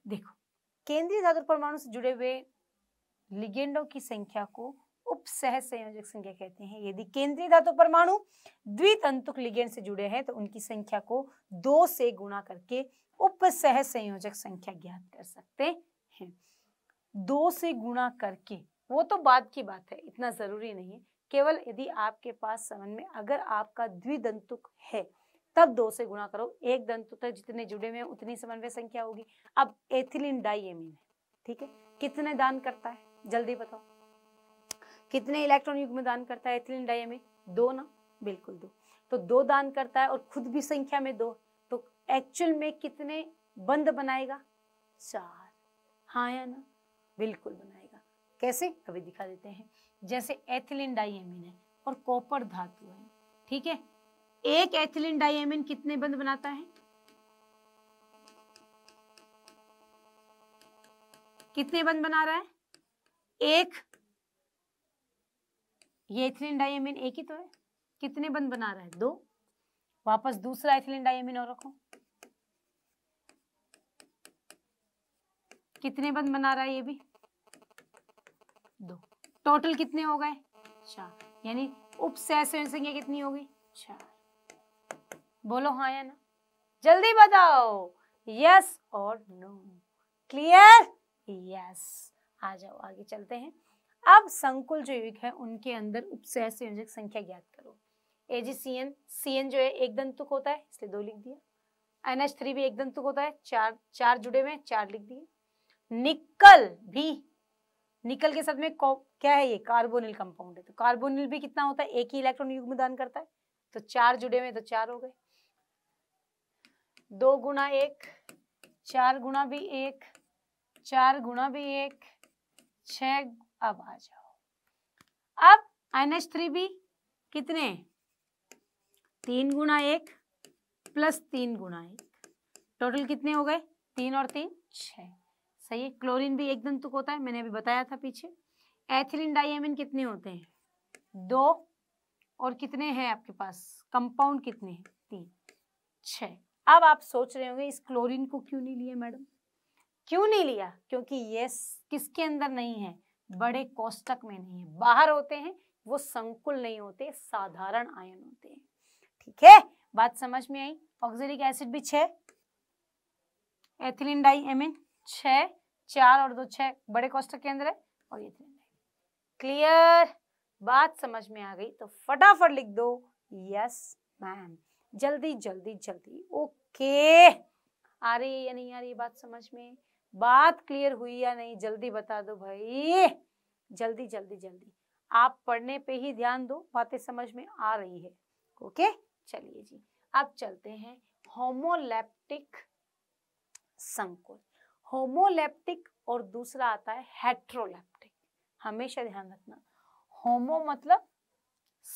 देखो केंद्रीय धातु परमाणु से जुड़े हुए लिगेंडों की संख्या को उपसह संयोजक संख्या कहते हैं यदि केंद्रीय धातु परमाणु द्वितंतुक लिगेंड से जुड़े हैं तो उनकी संख्या को दो से गुणा करके उपसह संयोजक संख्या ज्ञात कर सकते हैं दो से गुणा करके वो तो बाद की बात है इतना जरूरी नहीं है केवल यदि आपके पास समन में अगर आपका द्विदंतुक है तब दो से गुणा करो एक दंतु तक तो जितने जुड़े हुए उतनी समन्वय संख्या होगी अब एथिलीन डाइएमिन है ठीक है कितने दान करता है जल्दी बताओ कितने इलेक्ट्रॉन युग में दान करता है एथिलीन डाइएमिन दो ना बिल्कुल दो तो दो दान करता है और खुद भी संख्या में दो तो एक्चुअल में कितने बंद बनाएगा चार हाँ या ना बिल्कुल बनाएगा कैसे अभी दिखा देते हैं जैसे एथिलीन डाइएमिन है और कॉपर धातु है ठीक है एक एथिलीन डाइमिन कितने बंद बनाता है कितने बंद बना रहा है एक ये एथिलीन डाइएमिन एक ही तो है कितने बंद बना रहा है दो वापस दूसरा एथिलीन डाइमिन और रखो कितने बंद बना रहा है ये भी दो टोटल कितने हो गए चार यानी उपसह संख्या कितनी होगी चार बोलो हाँ या ना जल्दी बताओ यस और नो क्लियर यस आ जाओ आगे चलते हैं अब संकुल जो युग है उनके अंदर उपसह संयोजक संख्या ज्ञात करो एजीसीएन एन जो है एक दंतुक होता है इसलिए दो लिख दिया एन एच थ्री भी एक दंतुक होता है चार चार जुड़े हुए चार लिख दिए निकल भी निकल के साथ में क्या है ये कार्बोनिल कंपाउंड है तो कार्बोनिल भी कितना होता है एक ही इलेक्ट्रॉन युग्म दान करता है तो चार जुड़े हुए तो चार हो गए दो गुणा एक चार गुणा भी एक चार गुणा भी एक छ अब आ जाओ अब एन एच थ्री भी कितने तीन गुणा एक प्लस तीन गुणा एक टोटल कितने हो गए तीन और तीन छ सही है क्लोरीन भी एक दंतुक होता है मैंने अभी बताया था पीछे एथिलीन डाइएमिन कितने होते हैं दो और कितने हैं आपके पास कंपाउंड कितने हैं तीन छः अब आप सोच रहे होंगे इस क्लोरीन को क्यों नहीं लिया मैडम क्यों नहीं लिया क्योंकि ये किसके अंदर नहीं है बड़े कोष्टक में नहीं है बाहर होते हैं वो संकुल नहीं होते साधारण आयन होते हैं ठीक है बात समझ में आई ऑक्सिलिक एसिड भी छह एथिलीन डाई एमिन छह चार और दो छह बड़े कोष्टक के अंदर है और ये क्लियर बात समझ में आ गई तो फटाफट लिख दो यस मैम जल्दी जल्दी जल्दी ओके आ रही है या नहीं आ रही बात समझ में बात क्लियर हुई या नहीं जल्दी बता दो भाई जल्दी जल्दी जल्दी आप पढ़ने पे ही ध्यान दो बातें समझ में आ रही है ओके चलिए जी अब चलते हैं होमोलेप्टिक संकुल होमोलेप्टिक और दूसरा आता है हेट्रोलेप्टिक हमेशा ध्यान रखना होमो मतलब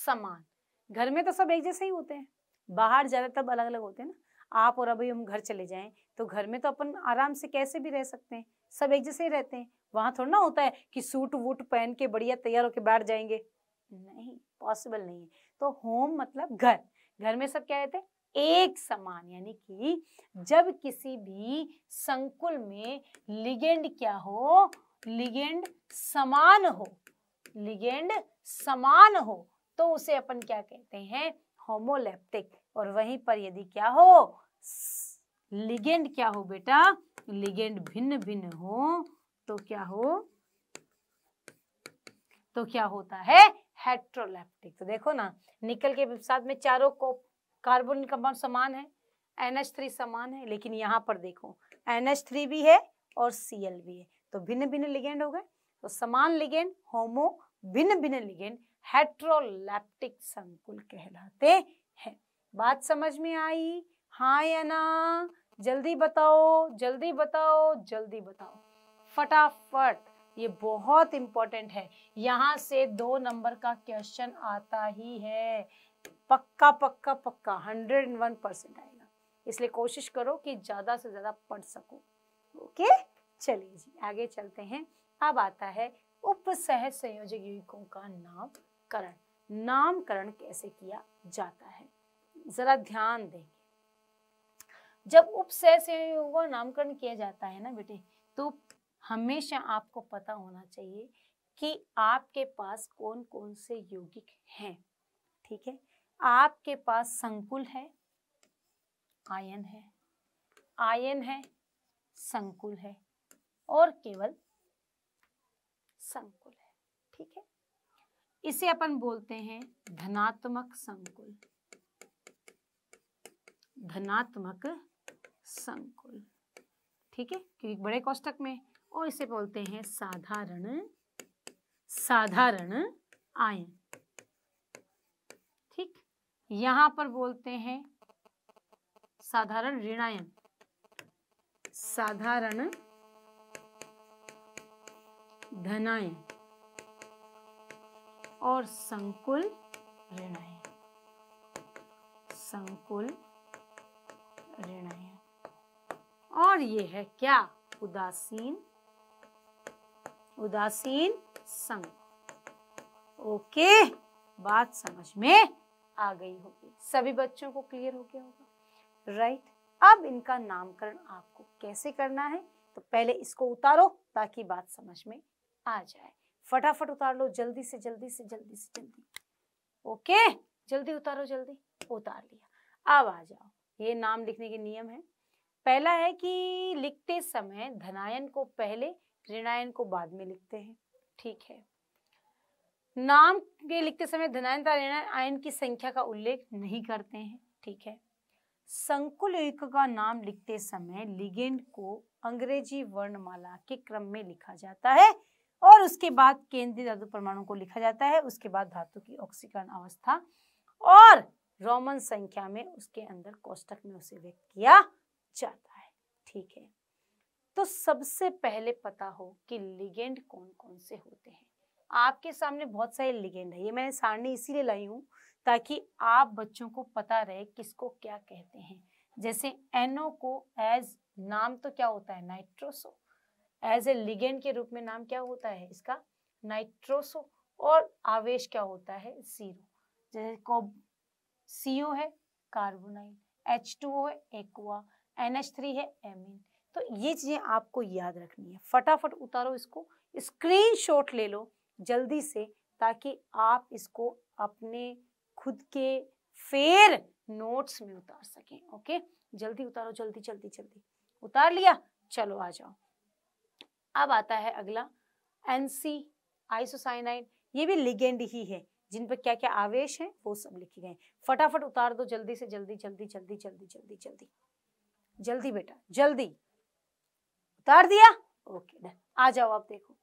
समान घर में तो सब एक जैसे ही होते हैं बाहर ज़्यादा तब अलग अलग होते हैं ना आप और अभी हम घर चले जाएं तो घर में तो अपन आराम से कैसे भी रह सकते हैं सब एक जैसे ही रहते हैं वहाँ थोड़ा ना होता है कि सूट वूट पहन के बढ़िया तैयार होकर बैठ जाएंगे नहीं पॉसिबल नहीं है तो होम मतलब घर घर में सब क्या रहते हैं एक समान यानी कि जब किसी भी संकुल में लिगेंड क्या हो लिगेंड समान हो लिगेंड समान हो तो उसे अपन क्या कहते हैं होमोलेप्टिक और वहीं पर यदि क्या हो लिगेंड क्या हो बेटा लिगेंड भिन्न भिन्न हो तो क्या हो तो क्या होता है हेट्रोलेप्टिक तो देखो ना निकल के साथ में चारों को कार्बन कंपाउंड समान है एनएच थ्री समान है लेकिन यहाँ पर देखो एनएच थ्री भी है और सीएल भी है तो भिन्न भिन्न लिगेंड हो गए तो समान लिगेंड होमो भिन्न भिन्न लिगेंड हेट्रोलैप्टिक संकुल कहलाते हैं बात समझ में आई हाँ या ना जल्दी बताओ जल्दी बताओ जल्दी बताओ फटाफट ये बहुत इंपॉर्टेंट है यहाँ से दो नंबर का क्वेश्चन आता ही है पक्का पक्का पक्का हंड्रेड एंड वन परसेंट आएगा इसलिए कोशिश करो कि ज़्यादा से ज़्यादा पढ़ सको ओके चलिए जी आगे चलते हैं अब आता है उप सह संयोजक युविकों का नाम करण नामकरण कैसे किया जाता है जरा ध्यान देंगे जब उप नामकरण किया जाता है ना बेटे तो हमेशा आपको पता होना चाहिए कि आपके पास कौन कौन से यौगिक हैं ठीक है आपके पास संकुल है आयन है आयन है संकुल है और केवल संकुल इसे अपन बोलते हैं धनात्मक संकुल धनात्मक संकुल ठीक है क्योंकि बड़े कोष्टक में और इसे बोलते हैं साधारण साधारण आय ठीक यहां पर बोलते हैं साधारण ऋणायन साधारण धनायन और संकुल ऋणाएं संकुल ऋणाएं और ये है क्या उदासीन उदासीन संघ ओके बात समझ में आ गई होगी सभी बच्चों को क्लियर हो गया होगा राइट अब इनका नामकरण आपको कैसे करना है तो पहले इसको उतारो ताकि बात समझ में आ जाए फटाफट उतार लो जल्दी से जल्दी से जल्दी से जल्दी ओके जल्दी उतारो जल्दी उतार लिया अब आ जाओ ये नाम लिखने के नियम है पहला है कि लिखते समय धनायन को पहले ऋणायन को बाद में लिखते हैं ठीक है नाम के लिखते समय धनायन तथा ऋणायन की संख्या का उल्लेख नहीं करते हैं ठीक है संकुल का नाम लिखते समय लिगेंड को अंग्रेजी वर्णमाला के क्रम में लिखा जाता है और उसके बाद केंद्रीय धातु परमाणु को लिखा जाता है उसके बाद धातु की ऑक्सीकरण अवस्था और रोमन संख्या में उसके अंदर कोष्टक में उसे व्यक्त किया जाता है ठीक है तो सबसे पहले पता हो कि लिगेंड कौन कौन से होते हैं आपके सामने बहुत सारे लिगेंड है ये मैंने सारणी इसीलिए लाई हूँ ताकि आप बच्चों को पता रहे किसको क्या कहते हैं जैसे एनओ को एज नाम तो क्या होता है नाइट्रोसो एज ए लिगेंड के रूप में नाम क्या होता है इसका नाइट्रोसो और आवेश क्या होता है जीरो जैसे सीओ है कार्बोनाइल एच टू है एक्वा एन एच थ्री है एमिन तो ये चीज़ें आपको याद रखनी है फटाफट उतारो इसको स्क्रीन शॉट ले लो जल्दी से ताकि आप इसको अपने खुद के फेर नोट्स में उतार सकें ओके जल्दी उतारो जल्दी जल्दी जल्दी उतार लिया चलो आ जाओ अब आता है अगला एन सी आइसोसाइनाइड ये भी लिगेंड ही है जिन पर क्या क्या आवेश हैं वो सब लिखे गए फटाफट उतार दो जल्दी से जल्दी जल्दी जल्दी जल्दी जल्दी जल्दी जल्दी बेटा जल्दी उतार दिया ओके डन आ जाओ आप देखो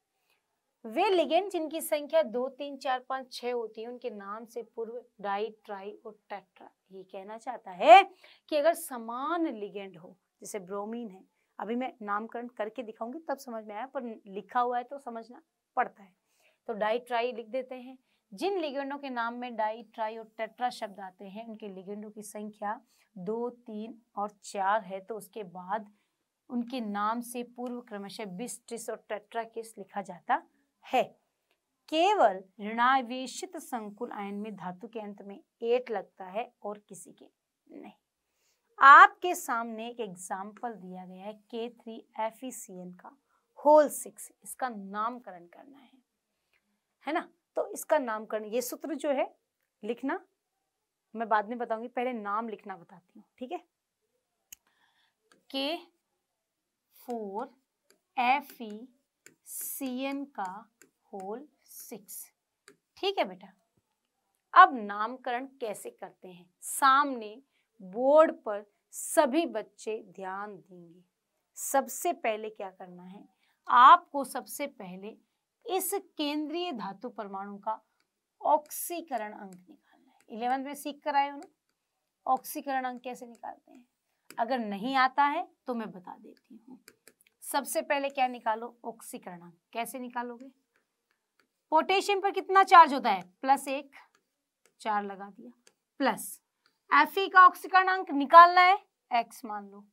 वे लिगेंड जिनकी संख्या दो तीन चार पांच छह होती है उनके नाम से पूर्व डाई ट्राई और टेट्रा ये कहना चाहता है कि अगर समान लिगेंड हो जैसे ब्रोमीन है अभी मैं नामकरण करके दिखाऊंगी तब समझ में आया पर लिखा हुआ है तो समझना पड़ता है तो डाई ट्राई लिख देते हैं जिन लिगेंडो के नाम में डाई ट्राई और टेट्रा शब्द आते हैं उनके लिगेंडो की संख्या दो तीन और चार है तो उसके बाद उनके नाम से पूर्व क्रमशः बिस ट्रिस और टेट्रा किस लिखा जाता है केवल ऋणावेश संकुल आयन में धातु के अंत में एट लगता है और किसी के नहीं आपके सामने एक एग्जाम्पल दिया गया है K three F E C L का होल सिक्स इसका नामकरण करना है है ना तो इसका नामकरण ये सूत्र जो है लिखना मैं बाद में बताऊंगी पहले नाम लिखना बताती हूँ ठीक है K four F E C N का होल सिक्स ठीक है बेटा अब नामकरण कैसे करते हैं सामने बोर्ड पर सभी बच्चे ध्यान देंगे सबसे पहले क्या करना है आपको सबसे पहले इस केंद्रीय धातु परमाणु का ऑक्सीकरण अंक निकालना है इलेवेंथ में सीख कर आए हो ना ऑक्सीकरण अंक कैसे निकालते हैं अगर नहीं आता है तो मैं बता देती हूँ सबसे पहले क्या निकालो ऑक्सीकरण अंक कैसे निकालोगे पोटेशियम पर कितना चार्ज होता है प्लस एक चार लगा दिया प्लस एफ e का ऑक्सीकरण अंक निकालना है एक्स मान लो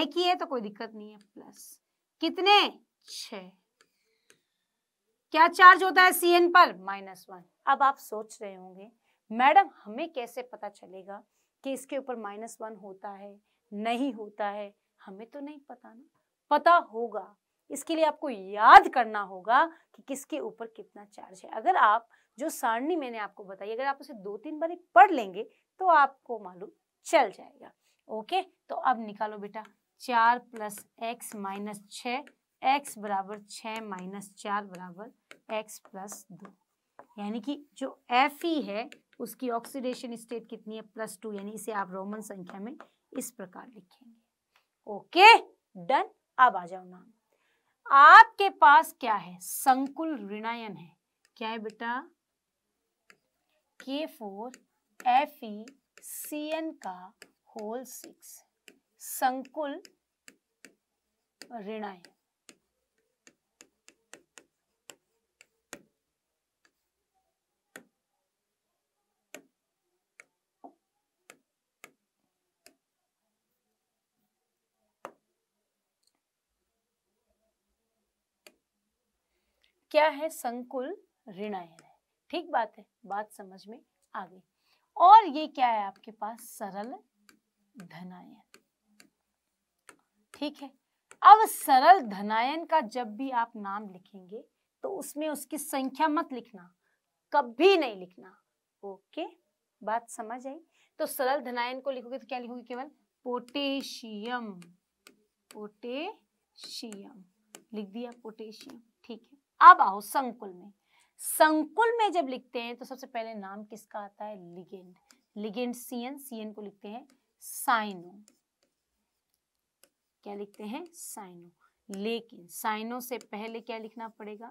एक ही है तो कोई दिक्कत नहीं है प्लस कितने छ क्या चार्ज होता है सी पर माइनस वन अब आप सोच रहे होंगे मैडम हमें कैसे पता चलेगा कि इसके ऊपर माइनस वन होता है नहीं होता है हमें तो नहीं पता ना पता होगा इसके लिए आपको याद करना होगा कि किसके ऊपर कितना चार्ज है अगर आप जो सारणी मैंने आपको बताई अगर आप उसे दो तीन बार पढ़ लेंगे तो आपको मालूम चल जाएगा ओके तो अब निकालो बेटा चार प्लस एक्स माइनस छ एक्स बराबर छ माइनस चार बराबर एक्स प्लस दो यानी कि जो एफ ई है उसकी ऑक्सीडेशन स्टेट कितनी है प्लस टू यानी इसे आप रोमन संख्या में इस प्रकार लिखेंगे ओके डन अब आ जाओ नाम आपके पास क्या है संकुल ऋणायन है क्या है बेटा K four F E C N का होल सिक्स संकुल ऋणाएं क्या है संकुल ऋणायन है ठीक बात है बात समझ में आ गई और ये क्या है आपके पास सरल धनायन ठीक है अब सरल धनायन का जब भी आप नाम लिखेंगे तो उसमें उसकी संख्या मत लिखना कभी नहीं लिखना ओके बात समझ आई तो सरल धनायन को लिखोगे तो क्या लिखोगे केवल पोटेशियम पोटेशियम लिख दिया पोटेशियम ठीक है अब आओ संकुल में संकुल में जब लिखते हैं तो सबसे पहले नाम किसका आता है लिगेंड लिगेंड सीएन सीएन को लिखते हैं साइनो क्या लिखते हैं साइनो लेकिन साइनो से पहले क्या लिखना पड़ेगा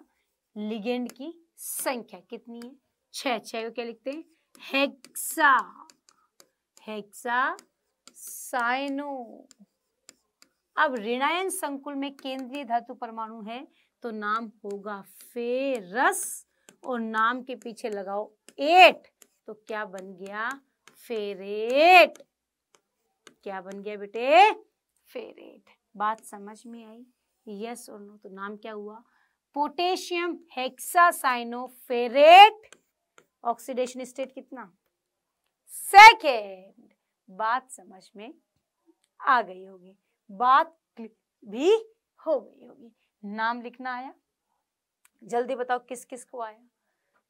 लिगेंड की संख्या कितनी है छह छह को क्या लिखते हैं हेक्सा हेक्सा साइनो अब ऋणायन संकुल में केंद्रीय धातु परमाणु है तो नाम होगा फेरस और नाम के पीछे लगाओ एट तो क्या बन गया फेरेट क्या बन गया बेटे फेरेट बात समझ में आई यस और नो तो नाम क्या हुआ पोटेशियम फेरेट ऑक्सीडेशन स्टेट कितना सेकेंड बात समझ में आ गई होगी बात भी हो गई होगी नाम लिखना आया जल्दी बताओ किस किस को आया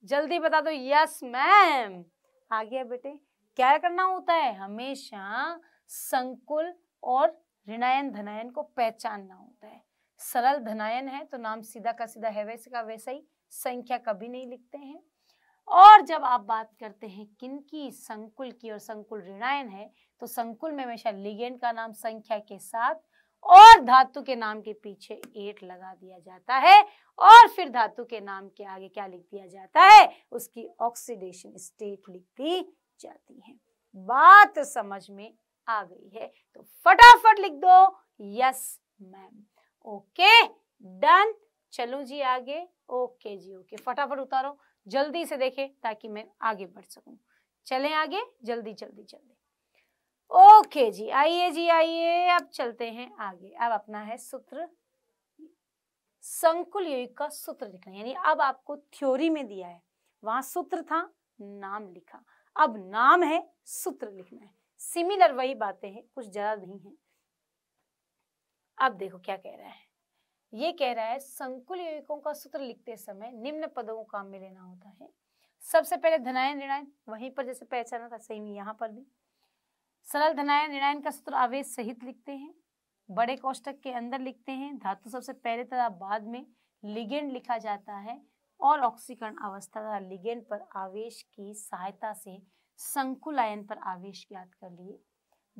जल्दी बता दो यस मैम आ गया बेटे क्या करना होता है हमेशा संकुल और ऋणायन धनायन को पहचानना होता है सरल धनायन है तो नाम सीधा का सीधा है वैसे का वैसा ही संख्या कभी नहीं लिखते हैं और जब आप बात करते हैं किन की संकुल की और संकुल ऋणायन है तो संकुल में हमेशा लिगेंड का नाम संख्या के साथ और धातु के नाम के पीछे एट लगा दिया जाता है और फिर धातु के नाम के आगे क्या लिख दिया जाता है उसकी ऑक्सीडेशन स्टेट लिख दी जाती है बात समझ में आ गई है तो फटाफट लिख दो यस मैम ओके डन चलो जी आगे ओके जी ओके फटाफट उतारो जल्दी से देखे ताकि मैं आगे बढ़ सकू चले आगे जल्दी जल्दी जल्दी ओके जी आइए जी आइए अब चलते हैं आगे अब अपना है सूत्र संकुल योग का सूत्र लिखना यानी अब आपको थ्योरी में दिया है वहां सूत्र था नाम लिखा अब नाम है सूत्र लिखना है सिमिलर वही बातें हैं कुछ ज्यादा नहीं है अब देखो क्या कह रहा है ये कह रहा है संकुल योगिकों का सूत्र लिखते समय निम्न पदों को काम में लेना होता है सबसे पहले धनायन ऋणायन वहीं पर जैसे पहचाना था सही यहाँ पर भी सरल धनाय निर्णायन का सूत्र आवेश सहित लिखते हैं बड़े कोष्टक के अंदर लिखते हैं धातु सबसे पहले तथा बाद में लिगेंड लिखा जाता है और ऑक्सीकरण अवस्था तथा लिगेंड पर आवेश की सहायता से संकुल आयन पर आवेश ज्ञात कर लिए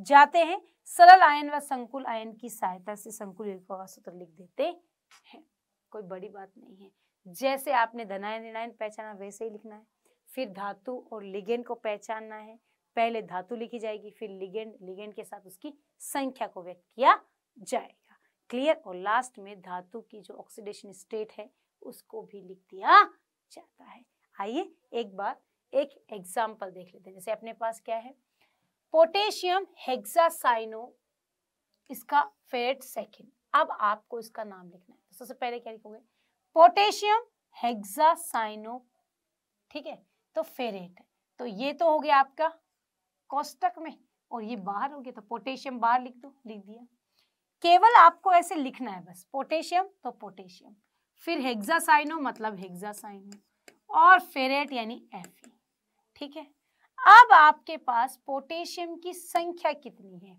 जाते हैं सरल आयन व संकुल आयन की सहायता से संकुल सूत्र लिख देते हैं कोई बड़ी बात नहीं है जैसे आपने धनायन निर्णायन पहचाना वैसे ही लिखना है फिर धातु और लिगेंड को पहचानना है पहले धातु लिखी जाएगी फिर लिगेंड लिगेंड के साथ उसकी संख्या को व्यक्त किया जाएगा क्लियर और लास्ट में धातु की जो ऑक्सीडेशन स्टेट है उसको भी लिख दिया जाता है आइए एक बार एक एग्जाम्पल देख लेते हैं जैसे अपने पास क्या है पोटेशियम हेक्साइनो इसका फेट सेकेंड अब आपको इसका नाम लिखना है तो सबसे पहले क्या लिखोगे पोटेशियम हेक्सासाइनो ठीक है तो फेरेट तो ये तो हो गया आपका कोष्टक में और ये बाहर हो गया तो पोटेशियम बाहर लिख दो लिख दिया केवल आपको ऐसे लिखना है बस पोटेशियम तो पोटेशियम फिर हेक्सासाइनो मतलब हेक्सासाइनो और फेरेट यानी एफ ठीक है अब आपके पास पोटेशियम की संख्या कितनी है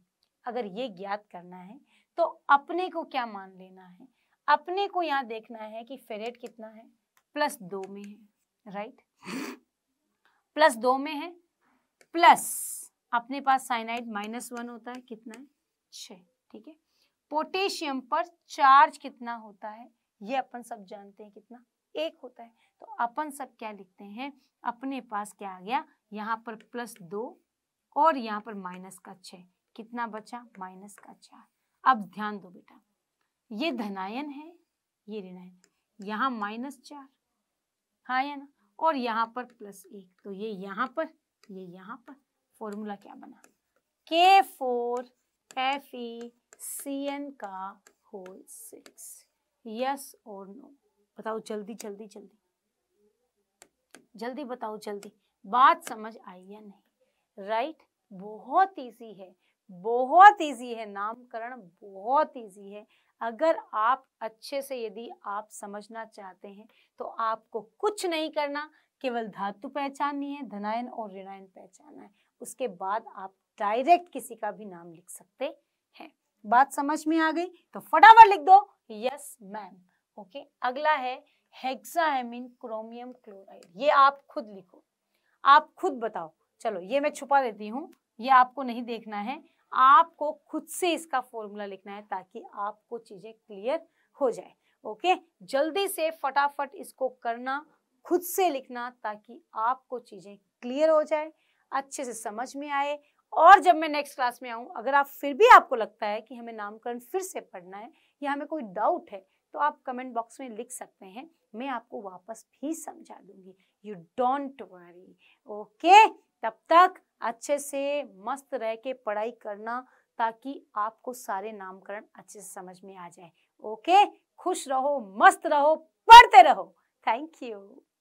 अगर ये ज्ञात करना है तो अपने को क्या मान लेना है अपने को यहाँ देखना है कि फेरेट कितना है प्लस दो में है राइट प्लस दो में है प्लस अपने पास साइनाइड माइनस वन होता है कितना है छ ठीक है पोटेशियम पर चार्ज कितना होता है ये अपन सब जानते हैं कितना एक होता है तो अपन सब क्या लिखते हैं अपने पास क्या आ गया यहाँ पर प्लस दो और यहाँ पर माइनस का छ कितना बचा माइनस का चार अब ध्यान दो बेटा ये धनायन है ये ऋणायन यहाँ माइनस चार हाँ या ना और यहाँ पर प्लस एक तो ये यहाँ पर ये यहाँ पर फॉर्मूला क्या बना K four F E C N का होल सिक्स यस और नो बताओ जल्दी जल्दी जल्दी जल्दी बताओ जल्दी बात समझ आई या नहीं राइट right? बहुत इजी है बहुत इजी है नामकरण बहुत इजी है अगर आप अच्छे से यदि आप समझना चाहते हैं तो आपको कुछ नहीं करना केवल धातु पहचाननी है धनायन और ऋणायन पहचानना है उसके बाद आप डायरेक्ट किसी का भी नाम लिख सकते हैं बात समझ में आ गई तो फटाफट लिख दो यस मैम ओके अगला है हेक्साहेमिन क्रोमियम क्लोराइड ये आप खुद लिखो आप खुद बताओ चलो ये मैं छुपा देती हूँ ये आपको नहीं देखना है आपको खुद से इसका फॉर्मूला लिखना है ताकि आपको चीज़ें क्लियर हो जाए ओके जल्दी से फटाफट इसको करना खुद से लिखना ताकि आपको चीज़ें क्लियर हो जाए अच्छे से समझ में आए और जब मैं नेक्स्ट क्लास में आऊँ अगर आप फिर भी आपको लगता है कि हमें नामकरण फिर से पढ़ना है या हमें कोई डाउट है तो आप कमेंट बॉक्स में लिख सकते हैं मैं आपको वापस भी समझा दूंगी यू डोंट वरी ओके तब तक अच्छे से मस्त रह के पढ़ाई करना ताकि आपको सारे नामकरण अच्छे से समझ में आ जाए ओके खुश रहो मस्त रहो पढ़ते रहो थैंक यू